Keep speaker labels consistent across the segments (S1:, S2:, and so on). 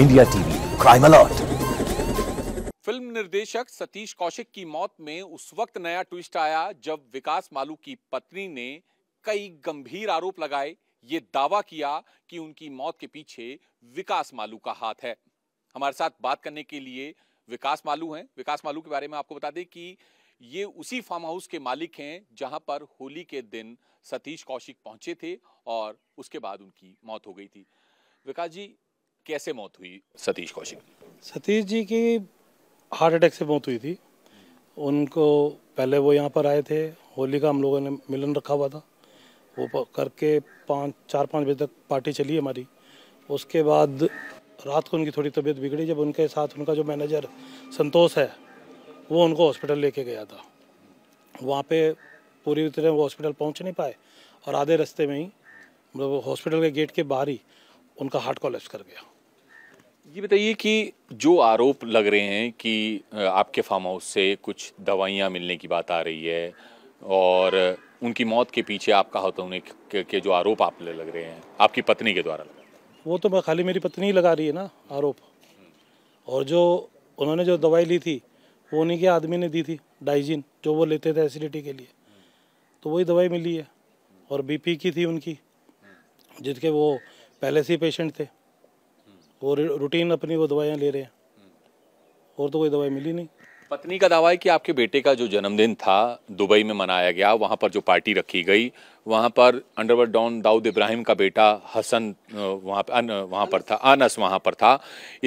S1: India TV crime alert film निर्देशक सतीश कौशिक की मौत में उस वक्त नया ट्विस्ट आया जब विकास मालू की पत्नी ने कई गंभीर आरोप लगाए ये दावा किया कि उनकी मौत के पीछे विकास मालू का हाथ है हमारे साथ बात करने के लिए विकास मालू हैं विकास मालू के बारे में आपको बता दें कि ये उसी फार्म हाउस के मालिक हैं जहां पर होली के दिन सतीश कौशिक पहुंचे थे और उसके बाद उनकी मौत हो गई थी विकास जी कैसे मौत हुई
S2: सतीश कौशिक सतीश जी की हार्ट अटैक से मौत हुई थी उनको पहले वो यहाँ पर आए थे होली का हम लोगों ने मिलन रखा हुआ था वो करके पाँच चार पाँच बजे तक पार्टी चली हमारी उसके बाद रात को उनकी थोड़ी तबीयत बिगड़ी जब उनके साथ उनका जो मैनेजर संतोष है वो उनको हॉस्पिटल लेके गया था वहाँ पे पूरी तरह वो हॉस्पिटल पहुँच नहीं पाए और आधे रास्ते में ही मतलब हॉस्पिटल के गेट के बाहर ही उनका हार्ट कॉलेप्स कर गया
S1: ये बताइए कि जो आरोप लग रहे हैं कि आपके फार्म हाउस से कुछ दवाइयाँ मिलने की बात आ रही है और उनकी मौत के पीछे आपका हाथ होने के जो आरोप आप लग रहे हैं आपकी पत्नी के द्वारा
S2: वो तो मैं खाली मेरी पत्नी ही लगा रही है ना आरोप और जो उन्होंने जो दवाई ली थी वो उन्हीं के आदमी ने दी थी डाइजिन जो वो लेते थे एसिडिटी के लिए तो वही दवाई मिली है और बीपी की थी उनकी जिसके वो पहले से ही पेशेंट थे और रूटीन अपनी वो दवाइयाँ ले रहे हैं और तो कोई दवाई मिली नहीं
S1: पत्नी का दावा है कि आपके बेटे का जो जन्मदिन था दुबई में मनाया गया वहाँ पर जो पार्टी रखी गई वहाँ पर अंडरवर्ल्ड डॉन दाऊद इब्राहिम का बेटा हसन वहाँ पर अन वहाँ पर था अनस वहाँ पर था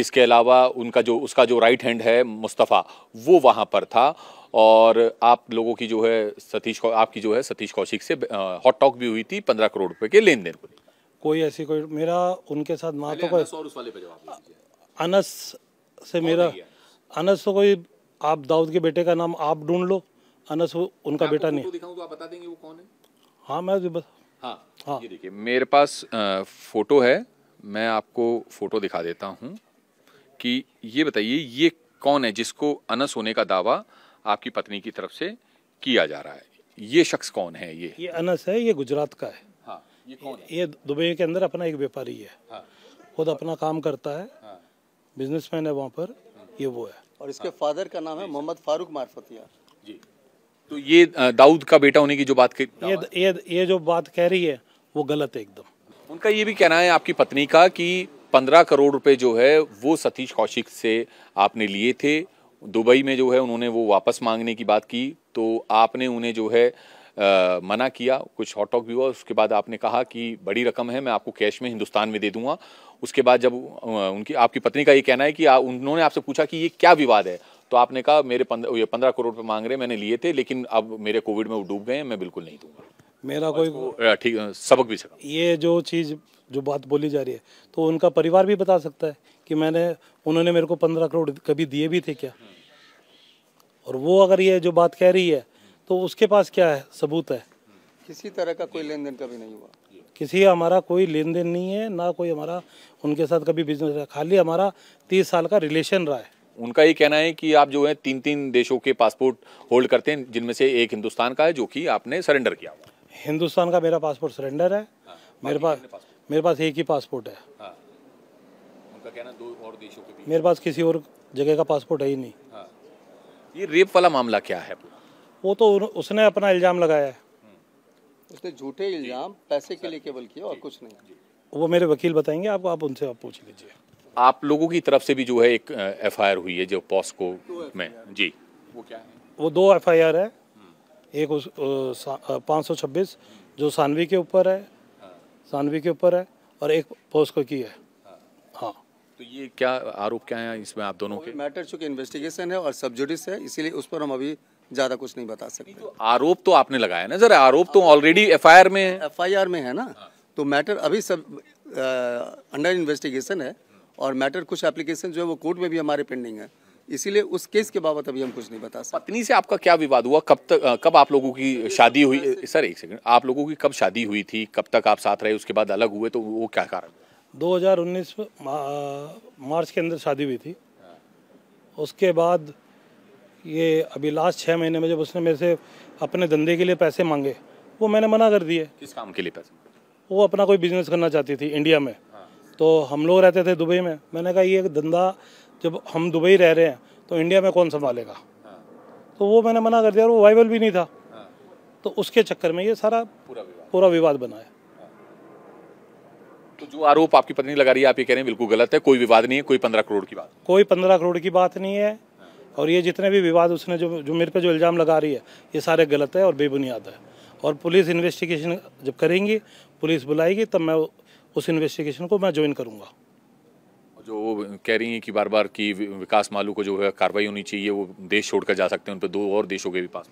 S1: इसके अलावा उनका जो उसका जो राइट हैंड है मुस्तफ़ा वो वहाँ पर था और आप लोगों की जो है सतीश आपकी जो है सतीश कौशिक से हॉट टॉक भी हुई थी पंद्रह करोड़ रुपये के लेन देन
S2: कोई ऐसी कोई मेरा उनके साथ माँ तो कोई अनस से मेरा अनस तो कोई आप दाऊद के बेटे का नाम आप ढूंढ लो अनस उनका बेटा नहीं
S1: तो आप बता देंगे वो कौन है
S2: हाँ मैं बस हाँ हाँ ये देखिए
S1: मेरे पास फोटो है मैं आपको फोटो दिखा देता हूँ कि ये बताइए ये कौन है जिसको अनस होने का दावा आपकी पत्नी की तरफ से किया जा रहा है ये शख्स कौन है ये ये
S2: अनस है ये गुजरात का है ये ये दुबई के अंदर अपना एक व्यापारी है हाँ। खुद अपना काम करता है हाँ। बिजनेसमैन है वहाँ पर ये वो है और इसके फादर का नाम है मोहम्मद फारूक मार्फतिया जी तो ये दाऊद का बेटा होने की जो बात ये ये ये जो बात कह रही है वो गलत है एकदम
S1: उनका ये भी कहना है आपकी पत्नी का कि पंद्रह करोड़ रुपए जो है वो सतीश कौशिक से आपने लिए थे दुबई में जो है उन्होंने वो वापस मांगने की बात की तो आपने उन्हें जो है मना किया कुछ हॉट टॉक भी हुआ उसके बाद आपने कहा कि बड़ी रकम है मैं आपको कैश में हिंदुस्तान में दे दूंगा उसके बाद जब उनकी आपकी पत्नी का ये कहना है कि आ, उन्होंने आपसे पूछा कि ये क्या विवाद है तो आपने कहा मेरे पंद्रह ये पंद्रह करोड़ रुपये मांग रहे मैंने लिए थे लेकिन अब मेरे कोविड में वो डूब गए मैं बिल्कुल नहीं दूंगा मेरा कोई ठीक सबक भी सका
S2: ये जो चीज़ जो बात बोली जा रही है तो उनका परिवार भी बता सकता है कि मैंने उन्होंने मेरे को पंद्रह करोड़ कभी दिए भी थे क्या और वो अगर ये जो बात कह रही है तो उसके पास क्या है सबूत है किसी तरह का कोई लेन देन कभी नहीं हुआ किसी हमारा कोई लेन देन नहीं है ना कोई हमारा उनके साथ कभी बिजनेस रहा खाली हमारा तीस साल का रिलेशन रहा है
S1: उनका ये कहना है कि आप जो है तीन तीन देशों के पासपोर्ट होल्ड करते हैं जिनमें से एक हिंदुस्तान का है जो कि आपने सरेंडर किया
S2: हिंदुस्तान का मेरा पासपोर्ट सरेंडर है हाँ, मेरे पास मेरे पास एक ही पासपोर्ट है
S1: हाँ। उनका कहना दो और देशों के
S2: मेरे पास किसी और जगह का पासपोर्ट है ही नहीं
S1: हाँ। ये रेप वाला मामला क्या है
S2: वो तो उसने अपना इल्ज़ाम लगाया है उसने झूठे इल्ज़ाम पैसे के लिए केवल किया और कुछ नहीं वो मेरे वकील बताएंगे आप आप उनसे आप पूछ लीजिए
S1: आप लोगों की तरफ से भी जो है एक एफआईआर हुई है जो पॉस्को में जी वो क्या है
S2: वो दो एफआईआर है हम्म। एक उस पाँच सौ छब्बीस जो सानवी के ऊपर है हाँ। सानवी के ऊपर है और एक पॉस्को की है हाँ।,
S1: हाँ तो ये क्या आरोप क्या है इसमें आप दोनों के मैटर चूंकि इन्वेस्टिगेशन है और सब जुडिस
S2: है इसीलिए उस पर हम अभी ज्यादा कुछ नहीं बता सकते तो
S1: आरोप तो आपने लगाया ना सर आरोप तो ऑलरेडी
S2: एफ में है में है ना हाँ। तो मैटर अभी सब अंडर इन्वेस्टिगेशन है और मैटर कुछ एप्लीकेशन जो है वो कोर्ट में भी हमारे पेंडिंग है इसीलिए उस केस के बाबत अभी हम कुछ नहीं बता सकते पत्नी से आपका
S1: क्या विवाद हुआ कब तक कब आप लोगों की शादी हुई सर एक सेकंड आप लोगों की कब शादी हुई थी कब तक आप साथ रहे उसके बाद अलग हुए तो वो क्या कारण
S2: 2019 मार्च के अंदर शादी हुई थी हाँ। उसके बाद ये अभी लास्ट छः महीने में जब उसने मेरे से अपने धंधे के लिए पैसे मांगे वो मैंने मना कर दिए
S1: किस काम के लिए पैसे
S2: वो अपना कोई बिजनेस करना चाहती थी इंडिया में हाँ। तो हम लोग रहते थे दुबई में मैंने कहा ये धंधा जब हम दुबई रह रहे हैं तो इंडिया में कौन संभालेगा हाँ। तो वो मैंने मना कर दिया और वो वाइबल भी नहीं था हाँ। तो उसके चक्कर में ये सारा पूरा विवाद बना है
S1: तो जो आरोप आपकी पत्नी लगा रही है आप ये कह रहे हैं बिल्कुल गलत है कोई विवाद नहीं है कोई पंद्रह करोड़ की बात
S2: कोई पंद्रह करोड़ की बात नहीं है और ये जितने भी विवाद उसने जो जो मेरे पे जो इल्ज़ाम लगा रही है ये सारे गलत है और बेबुनियाद है और पुलिस इन्वेस्टिगेशन जब करेंगी पुलिस बुलाएगी तब मैं उस इन्वेस्टिगेशन को मैं ज्वाइन करूँगा
S1: जो वो कह रही हैं कि बार बार कि विकास मालू को जो है कार्रवाई होनी चाहिए वो देश छोड़कर जा सकते हैं उन पर दो और देशों के भी पास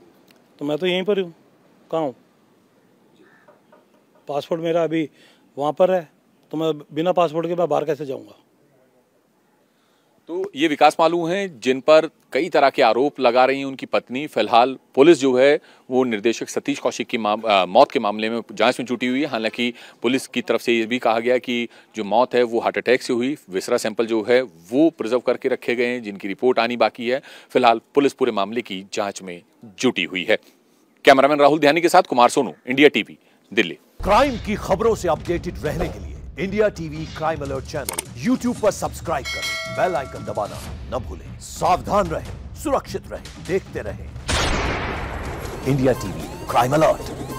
S2: तो मैं तो यहीं पर हूँ कहाँ हूँ पासपोर्ट मेरा अभी वहाँ पर है तो मैं बिना पासपोर्ट के मैं बाहर कैसे जाऊँगा
S1: तो ये विकास मालूम हैं जिन पर कई तरह के आरोप लगा रही हैं उनकी पत्नी फिलहाल पुलिस जो है वो निर्देशक सतीश कौशिक की आ, मौत के मामले में जांच में जुटी हुई है हालांकि पुलिस की तरफ से ये भी कहा गया कि जो मौत है वो हार्ट अटैक से हुई विसरा सैंपल जो है वो प्रिजर्व करके रखे गए हैं जिनकी रिपोर्ट आनी बाकी है फिलहाल पुलिस पूरे मामले की जाँच में जुटी हुई है कैमरामैन राहुल ध्यानी के साथ Kumar Sonu India TV
S2: Delhi crime की खबरों से अपडेटेड रहने के लिए India TV crime alert channel YouTube पर सब्सक्राइब करें बेल आइकन दबाना न भूलें सावधान रहें सुरक्षित रहें देखते रहें इंडिया टीवी क्राइम अलर्ट